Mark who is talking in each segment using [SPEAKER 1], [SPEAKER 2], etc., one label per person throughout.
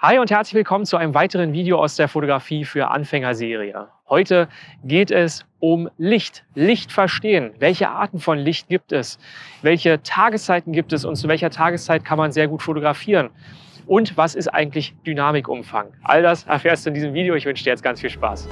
[SPEAKER 1] Hi und herzlich willkommen zu einem weiteren Video aus der Fotografie für Anfänger-Serie. Heute geht es um Licht. Licht verstehen. Welche Arten von Licht gibt es? Welche Tageszeiten gibt es und zu welcher Tageszeit kann man sehr gut fotografieren? Und was ist eigentlich Dynamikumfang? All das erfährst du in diesem Video. Ich wünsche dir jetzt ganz viel Spaß.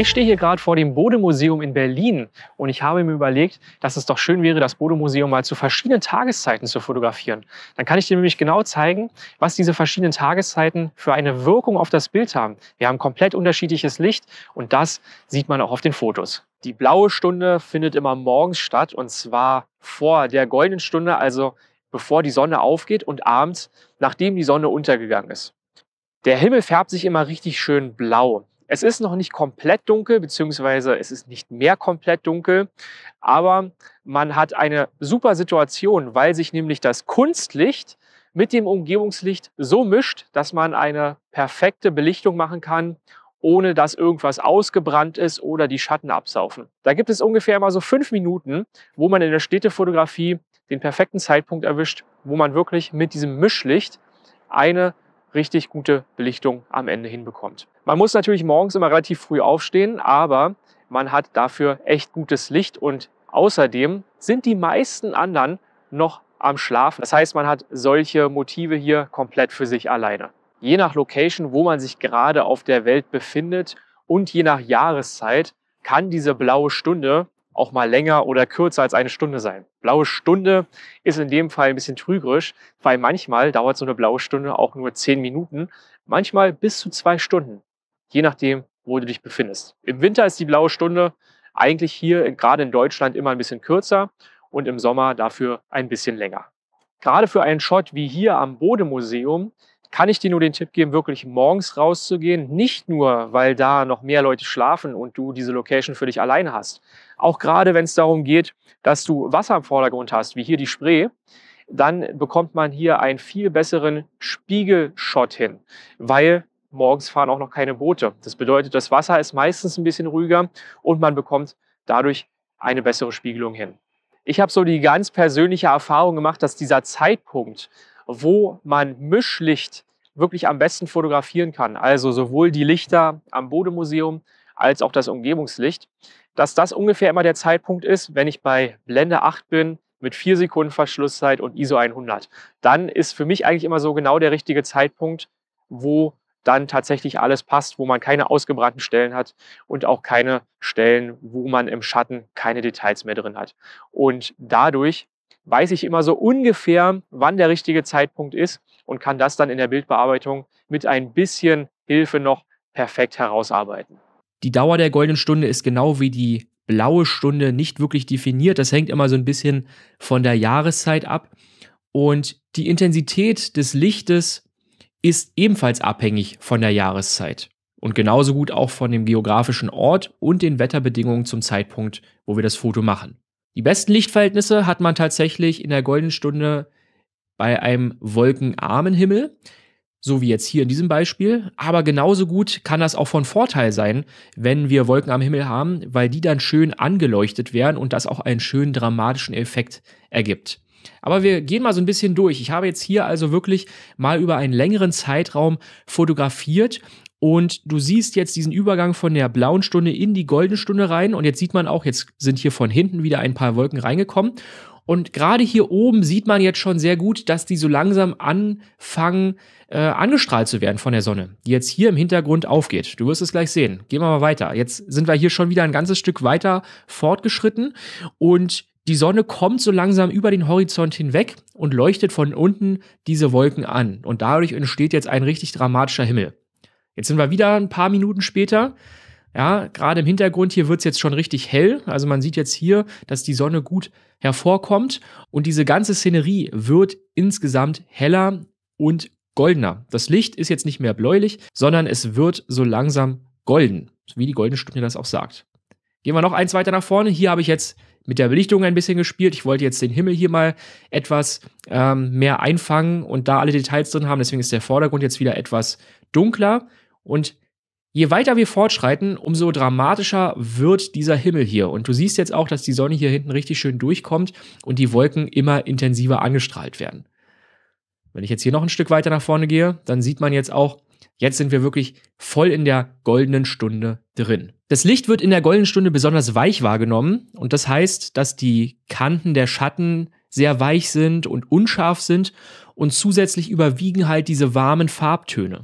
[SPEAKER 1] Ich stehe hier gerade vor dem Bodemuseum in Berlin und ich habe mir überlegt, dass es doch schön wäre, das Bodemuseum mal zu verschiedenen Tageszeiten zu fotografieren. Dann kann ich dir nämlich genau zeigen, was diese verschiedenen Tageszeiten für eine Wirkung auf das Bild haben. Wir haben komplett unterschiedliches Licht und das sieht man auch auf den Fotos. Die blaue Stunde findet immer morgens statt und zwar vor der goldenen Stunde, also bevor die Sonne aufgeht und abends, nachdem die Sonne untergegangen ist. Der Himmel färbt sich immer richtig schön blau. Es ist noch nicht komplett dunkel, beziehungsweise es ist nicht mehr komplett dunkel, aber man hat eine super Situation, weil sich nämlich das Kunstlicht mit dem Umgebungslicht so mischt, dass man eine perfekte Belichtung machen kann, ohne dass irgendwas ausgebrannt ist oder die Schatten absaufen. Da gibt es ungefähr mal so fünf Minuten, wo man in der Städtefotografie den perfekten Zeitpunkt erwischt, wo man wirklich mit diesem Mischlicht eine richtig gute Belichtung am Ende hinbekommt. Man muss natürlich morgens immer relativ früh aufstehen, aber man hat dafür echt gutes Licht und außerdem sind die meisten anderen noch am Schlafen. Das heißt, man hat solche Motive hier komplett für sich alleine. Je nach Location, wo man sich gerade auf der Welt befindet und je nach Jahreszeit kann diese blaue Stunde auch mal länger oder kürzer als eine Stunde sein. Blaue Stunde ist in dem Fall ein bisschen trügerisch, weil manchmal dauert so eine blaue Stunde auch nur zehn Minuten, manchmal bis zu zwei Stunden, je nachdem, wo du dich befindest. Im Winter ist die blaue Stunde eigentlich hier äh, gerade in Deutschland immer ein bisschen kürzer und im Sommer dafür ein bisschen länger. Gerade für einen Shot wie hier am Bodemuseum kann ich dir nur den Tipp geben, wirklich morgens rauszugehen. Nicht nur, weil da noch mehr Leute schlafen und du diese Location für dich alleine hast. Auch gerade, wenn es darum geht, dass du Wasser im Vordergrund hast, wie hier die Spree, dann bekommt man hier einen viel besseren Spiegelshot hin, weil morgens fahren auch noch keine Boote. Das bedeutet, das Wasser ist meistens ein bisschen ruhiger und man bekommt dadurch eine bessere Spiegelung hin. Ich habe so die ganz persönliche Erfahrung gemacht, dass dieser Zeitpunkt, wo man Mischlicht wirklich am besten fotografieren kann. Also sowohl die Lichter am Bodemuseum als auch das Umgebungslicht. Dass das ungefähr immer der Zeitpunkt ist, wenn ich bei Blende 8 bin, mit 4 Sekunden Verschlusszeit und ISO 100. Dann ist für mich eigentlich immer so genau der richtige Zeitpunkt, wo dann tatsächlich alles passt, wo man keine ausgebrannten Stellen hat und auch keine Stellen, wo man im Schatten keine Details mehr drin hat. Und dadurch weiß ich immer so ungefähr, wann der richtige Zeitpunkt ist und kann das dann in der Bildbearbeitung mit ein bisschen Hilfe noch perfekt herausarbeiten. Die Dauer der goldenen Stunde ist genau wie die blaue Stunde nicht wirklich definiert. Das hängt immer so ein bisschen von der Jahreszeit ab. Und die Intensität des Lichtes ist ebenfalls abhängig von der Jahreszeit und genauso gut auch von dem geografischen Ort und den Wetterbedingungen zum Zeitpunkt, wo wir das Foto machen. Die besten Lichtverhältnisse hat man tatsächlich in der goldenen Stunde bei einem wolkenarmen Himmel, so wie jetzt hier in diesem Beispiel. Aber genauso gut kann das auch von Vorteil sein, wenn wir Wolken am Himmel haben, weil die dann schön angeleuchtet werden und das auch einen schönen dramatischen Effekt ergibt. Aber wir gehen mal so ein bisschen durch. Ich habe jetzt hier also wirklich mal über einen längeren Zeitraum fotografiert und du siehst jetzt diesen Übergang von der blauen Stunde in die goldene Stunde rein. Und jetzt sieht man auch, jetzt sind hier von hinten wieder ein paar Wolken reingekommen. Und gerade hier oben sieht man jetzt schon sehr gut, dass die so langsam anfangen, äh, angestrahlt zu werden von der Sonne, die jetzt hier im Hintergrund aufgeht. Du wirst es gleich sehen. Gehen wir mal weiter. Jetzt sind wir hier schon wieder ein ganzes Stück weiter fortgeschritten und die Sonne kommt so langsam über den Horizont hinweg und leuchtet von unten diese Wolken an. Und dadurch entsteht jetzt ein richtig dramatischer Himmel. Jetzt sind wir wieder ein paar Minuten später. Ja, gerade im Hintergrund hier wird es jetzt schon richtig hell. Also man sieht jetzt hier, dass die Sonne gut hervorkommt. Und diese ganze Szenerie wird insgesamt heller und goldener. Das Licht ist jetzt nicht mehr bläulich, sondern es wird so langsam golden. So Wie die goldene Stunde das auch sagt. Gehen wir noch eins weiter nach vorne. Hier habe ich jetzt mit der Belichtung ein bisschen gespielt. Ich wollte jetzt den Himmel hier mal etwas ähm, mehr einfangen und da alle Details drin haben. Deswegen ist der Vordergrund jetzt wieder etwas dunkler. Und je weiter wir fortschreiten, umso dramatischer wird dieser Himmel hier. Und du siehst jetzt auch, dass die Sonne hier hinten richtig schön durchkommt und die Wolken immer intensiver angestrahlt werden. Wenn ich jetzt hier noch ein Stück weiter nach vorne gehe, dann sieht man jetzt auch, Jetzt sind wir wirklich voll in der goldenen Stunde drin. Das Licht wird in der goldenen Stunde besonders weich wahrgenommen und das heißt, dass die Kanten der Schatten sehr weich sind und unscharf sind und zusätzlich überwiegen halt diese warmen Farbtöne.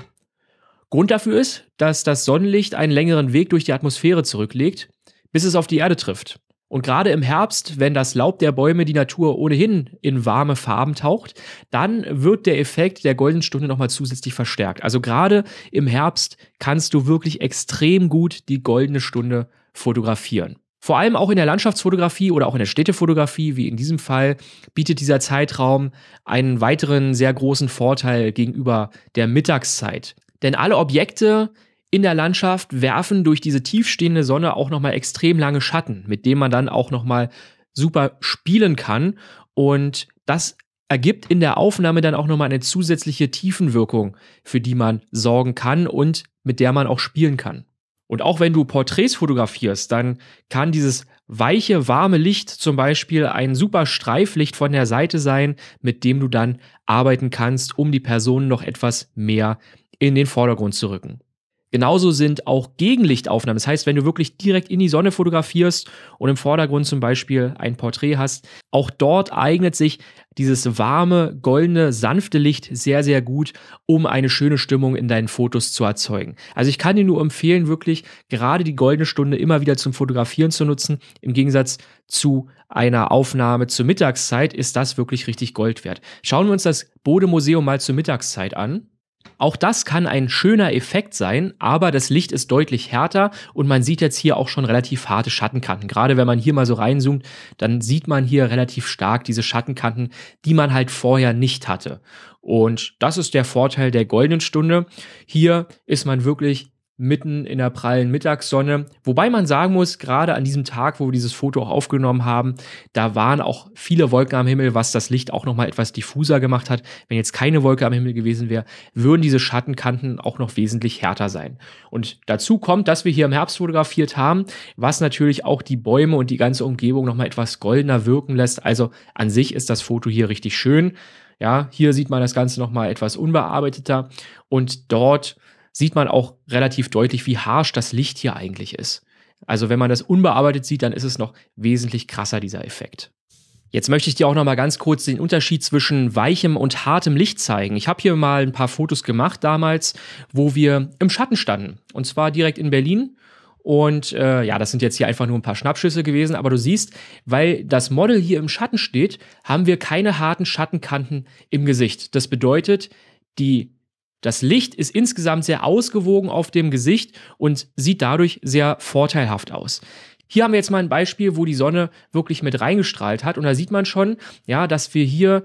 [SPEAKER 1] Grund dafür ist, dass das Sonnenlicht einen längeren Weg durch die Atmosphäre zurücklegt, bis es auf die Erde trifft. Und gerade im Herbst, wenn das Laub der Bäume die Natur ohnehin in warme Farben taucht, dann wird der Effekt der goldenen Stunde nochmal zusätzlich verstärkt. Also gerade im Herbst kannst du wirklich extrem gut die goldene Stunde fotografieren. Vor allem auch in der Landschaftsfotografie oder auch in der Städtefotografie, wie in diesem Fall, bietet dieser Zeitraum einen weiteren sehr großen Vorteil gegenüber der Mittagszeit. Denn alle Objekte in der Landschaft werfen durch diese tiefstehende Sonne auch nochmal extrem lange Schatten, mit denen man dann auch nochmal super spielen kann. Und das ergibt in der Aufnahme dann auch nochmal eine zusätzliche Tiefenwirkung, für die man sorgen kann und mit der man auch spielen kann. Und auch wenn du Porträts fotografierst, dann kann dieses weiche, warme Licht zum Beispiel ein super Streiflicht von der Seite sein, mit dem du dann arbeiten kannst, um die Person noch etwas mehr in den Vordergrund zu rücken. Genauso sind auch Gegenlichtaufnahmen. Das heißt, wenn du wirklich direkt in die Sonne fotografierst und im Vordergrund zum Beispiel ein Porträt hast, auch dort eignet sich dieses warme, goldene, sanfte Licht sehr, sehr gut, um eine schöne Stimmung in deinen Fotos zu erzeugen. Also ich kann dir nur empfehlen, wirklich gerade die goldene Stunde immer wieder zum Fotografieren zu nutzen. Im Gegensatz zu einer Aufnahme zur Mittagszeit ist das wirklich richtig Gold wert. Schauen wir uns das Bode Museum mal zur Mittagszeit an. Auch das kann ein schöner Effekt sein, aber das Licht ist deutlich härter und man sieht jetzt hier auch schon relativ harte Schattenkanten. Gerade wenn man hier mal so reinzoomt, dann sieht man hier relativ stark diese Schattenkanten, die man halt vorher nicht hatte. Und das ist der Vorteil der goldenen Stunde. Hier ist man wirklich mitten in der prallen Mittagssonne. Wobei man sagen muss, gerade an diesem Tag, wo wir dieses Foto auch aufgenommen haben, da waren auch viele Wolken am Himmel, was das Licht auch nochmal etwas diffuser gemacht hat. Wenn jetzt keine Wolke am Himmel gewesen wäre, würden diese Schattenkanten auch noch wesentlich härter sein. Und dazu kommt, dass wir hier im Herbst fotografiert haben, was natürlich auch die Bäume und die ganze Umgebung nochmal etwas goldener wirken lässt. Also an sich ist das Foto hier richtig schön. Ja, hier sieht man das Ganze nochmal etwas unbearbeiteter und dort sieht man auch relativ deutlich, wie harsch das Licht hier eigentlich ist. Also wenn man das unbearbeitet sieht, dann ist es noch wesentlich krasser, dieser Effekt. Jetzt möchte ich dir auch noch mal ganz kurz den Unterschied zwischen weichem und hartem Licht zeigen. Ich habe hier mal ein paar Fotos gemacht damals, wo wir im Schatten standen. Und zwar direkt in Berlin. Und äh, ja, das sind jetzt hier einfach nur ein paar Schnappschüsse gewesen, aber du siehst, weil das Model hier im Schatten steht, haben wir keine harten Schattenkanten im Gesicht. Das bedeutet, die das Licht ist insgesamt sehr ausgewogen auf dem Gesicht und sieht dadurch sehr vorteilhaft aus. Hier haben wir jetzt mal ein Beispiel, wo die Sonne wirklich mit reingestrahlt hat und da sieht man schon, ja, dass wir hier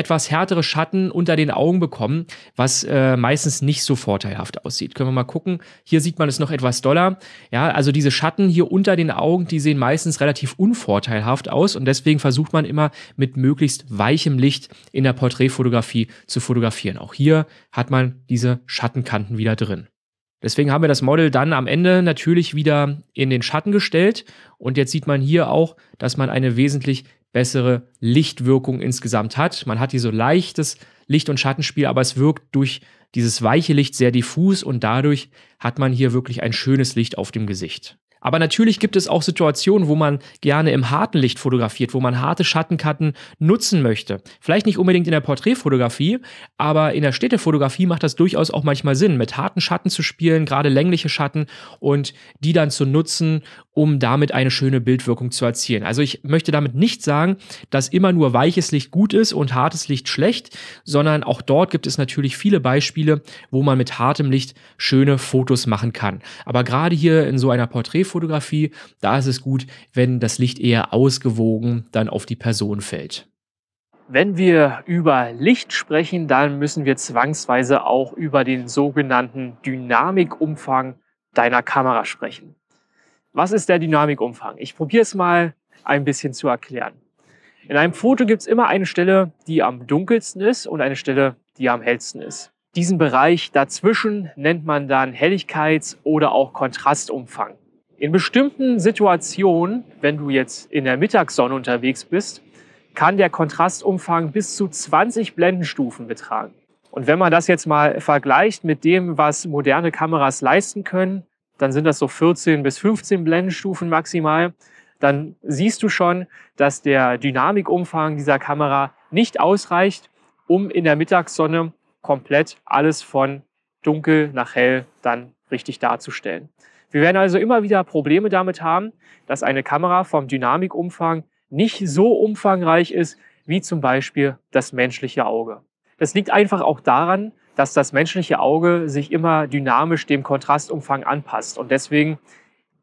[SPEAKER 1] etwas härtere Schatten unter den Augen bekommen, was äh, meistens nicht so vorteilhaft aussieht. Können wir mal gucken. Hier sieht man es noch etwas doller. Ja, also diese Schatten hier unter den Augen, die sehen meistens relativ unvorteilhaft aus und deswegen versucht man immer mit möglichst weichem Licht in der Porträtfotografie zu fotografieren. Auch hier hat man diese Schattenkanten wieder drin. Deswegen haben wir das Model dann am Ende natürlich wieder in den Schatten gestellt und jetzt sieht man hier auch, dass man eine wesentlich bessere Lichtwirkung insgesamt hat. Man hat hier so leichtes Licht- und Schattenspiel, aber es wirkt durch dieses weiche Licht sehr diffus und dadurch hat man hier wirklich ein schönes Licht auf dem Gesicht. Aber natürlich gibt es auch Situationen, wo man gerne im harten Licht fotografiert, wo man harte Schattenkarten nutzen möchte. Vielleicht nicht unbedingt in der Porträtfotografie, aber in der Städtefotografie macht das durchaus auch manchmal Sinn, mit harten Schatten zu spielen, gerade längliche Schatten und die dann zu nutzen, um damit eine schöne Bildwirkung zu erzielen. Also ich möchte damit nicht sagen, dass immer nur weiches Licht gut ist und hartes Licht schlecht, sondern auch dort gibt es natürlich viele Beispiele, wo man mit hartem Licht schöne Fotos machen kann. Aber gerade hier in so einer Porträtfotografie Porträtfotografie, da ist es gut, wenn das Licht eher ausgewogen dann auf die Person fällt. Wenn wir über Licht sprechen, dann müssen wir zwangsweise auch über den sogenannten Dynamikumfang deiner Kamera sprechen. Was ist der Dynamikumfang? Ich probiere es mal ein bisschen zu erklären. In einem Foto gibt es immer eine Stelle, die am dunkelsten ist und eine Stelle, die am hellsten ist. Diesen Bereich dazwischen nennt man dann Helligkeits- oder auch Kontrastumfang. In bestimmten Situationen, wenn du jetzt in der Mittagssonne unterwegs bist, kann der Kontrastumfang bis zu 20 Blendenstufen betragen. Und wenn man das jetzt mal vergleicht mit dem, was moderne Kameras leisten können, dann sind das so 14 bis 15 Blendenstufen maximal. Dann siehst du schon, dass der Dynamikumfang dieser Kamera nicht ausreicht, um in der Mittagssonne komplett alles von dunkel nach hell dann richtig darzustellen. Wir werden also immer wieder Probleme damit haben, dass eine Kamera vom Dynamikumfang nicht so umfangreich ist wie zum Beispiel das menschliche Auge. Das liegt einfach auch daran, dass das menschliche Auge sich immer dynamisch dem Kontrastumfang anpasst und deswegen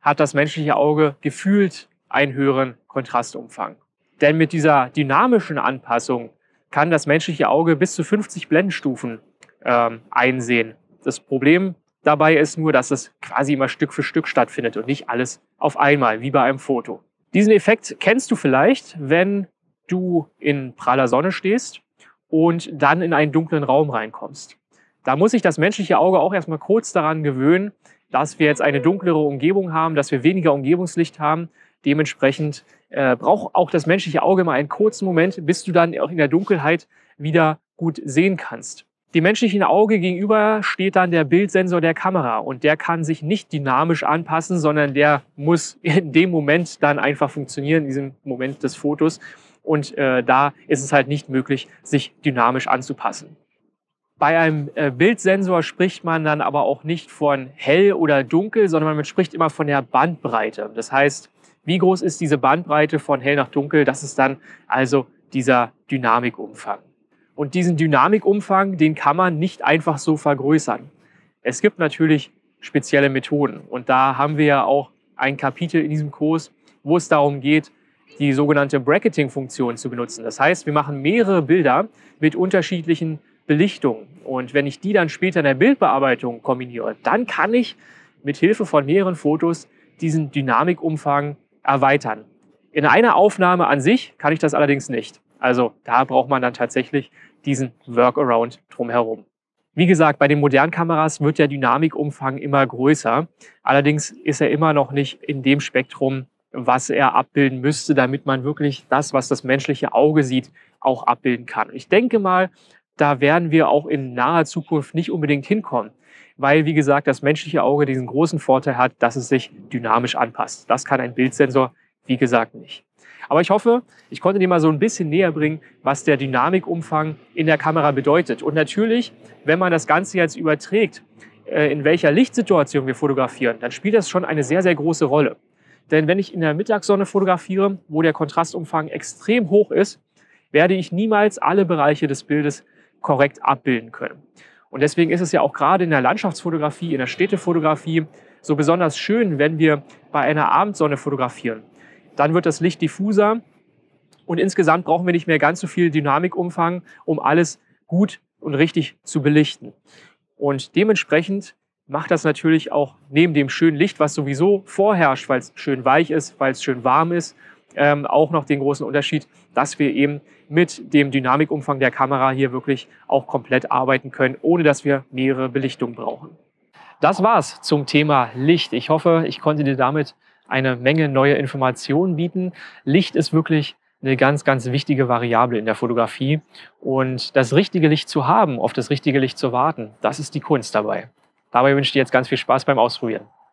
[SPEAKER 1] hat das menschliche Auge gefühlt einen höheren Kontrastumfang. Denn mit dieser dynamischen Anpassung kann das menschliche Auge bis zu 50 Blendenstufen ähm, einsehen. Das Problem Dabei ist nur, dass es quasi immer Stück für Stück stattfindet und nicht alles auf einmal, wie bei einem Foto. Diesen Effekt kennst du vielleicht, wenn du in praller Sonne stehst und dann in einen dunklen Raum reinkommst. Da muss sich das menschliche Auge auch erstmal kurz daran gewöhnen, dass wir jetzt eine dunklere Umgebung haben, dass wir weniger Umgebungslicht haben. Dementsprechend äh, braucht auch das menschliche Auge mal einen kurzen Moment, bis du dann auch in der Dunkelheit wieder gut sehen kannst. Dem menschlichen Auge gegenüber steht dann der Bildsensor der Kamera und der kann sich nicht dynamisch anpassen, sondern der muss in dem Moment dann einfach funktionieren, in diesem Moment des Fotos. Und äh, da ist es halt nicht möglich, sich dynamisch anzupassen. Bei einem äh, Bildsensor spricht man dann aber auch nicht von hell oder dunkel, sondern man spricht immer von der Bandbreite. Das heißt, wie groß ist diese Bandbreite von hell nach dunkel? Das ist dann also dieser Dynamikumfang. Und diesen Dynamikumfang, den kann man nicht einfach so vergrößern. Es gibt natürlich spezielle Methoden. Und da haben wir ja auch ein Kapitel in diesem Kurs, wo es darum geht, die sogenannte Bracketing-Funktion zu benutzen. Das heißt, wir machen mehrere Bilder mit unterschiedlichen Belichtungen. Und wenn ich die dann später in der Bildbearbeitung kombiniere, dann kann ich mit Hilfe von mehreren Fotos diesen Dynamikumfang erweitern. In einer Aufnahme an sich kann ich das allerdings nicht. Also da braucht man dann tatsächlich diesen Workaround drumherum. Wie gesagt, bei den modernen Kameras wird der Dynamikumfang immer größer. Allerdings ist er immer noch nicht in dem Spektrum, was er abbilden müsste, damit man wirklich das, was das menschliche Auge sieht, auch abbilden kann. Ich denke mal, da werden wir auch in naher Zukunft nicht unbedingt hinkommen, weil, wie gesagt, das menschliche Auge diesen großen Vorteil hat, dass es sich dynamisch anpasst. Das kann ein Bildsensor, wie gesagt, nicht. Aber ich hoffe, ich konnte dir mal so ein bisschen näher bringen, was der Dynamikumfang in der Kamera bedeutet. Und natürlich, wenn man das Ganze jetzt überträgt, äh, in welcher Lichtsituation wir fotografieren, dann spielt das schon eine sehr, sehr große Rolle. Denn wenn ich in der Mittagssonne fotografiere, wo der Kontrastumfang extrem hoch ist, werde ich niemals alle Bereiche des Bildes korrekt abbilden können. Und deswegen ist es ja auch gerade in der Landschaftsfotografie, in der Städtefotografie so besonders schön, wenn wir bei einer Abendsonne fotografieren. Dann wird das Licht diffuser und insgesamt brauchen wir nicht mehr ganz so viel Dynamikumfang, um alles gut und richtig zu belichten. Und dementsprechend macht das natürlich auch neben dem schönen Licht, was sowieso vorherrscht, weil es schön weich ist, weil es schön warm ist, ähm, auch noch den großen Unterschied, dass wir eben mit dem Dynamikumfang der Kamera hier wirklich auch komplett arbeiten können, ohne dass wir mehrere Belichtungen brauchen. Das war's zum Thema Licht. Ich hoffe, ich konnte dir damit eine Menge neue Informationen bieten. Licht ist wirklich eine ganz, ganz wichtige Variable in der Fotografie. Und das richtige Licht zu haben, auf das richtige Licht zu warten, das ist die Kunst dabei. Dabei wünsche ich dir jetzt ganz viel Spaß beim Ausprobieren.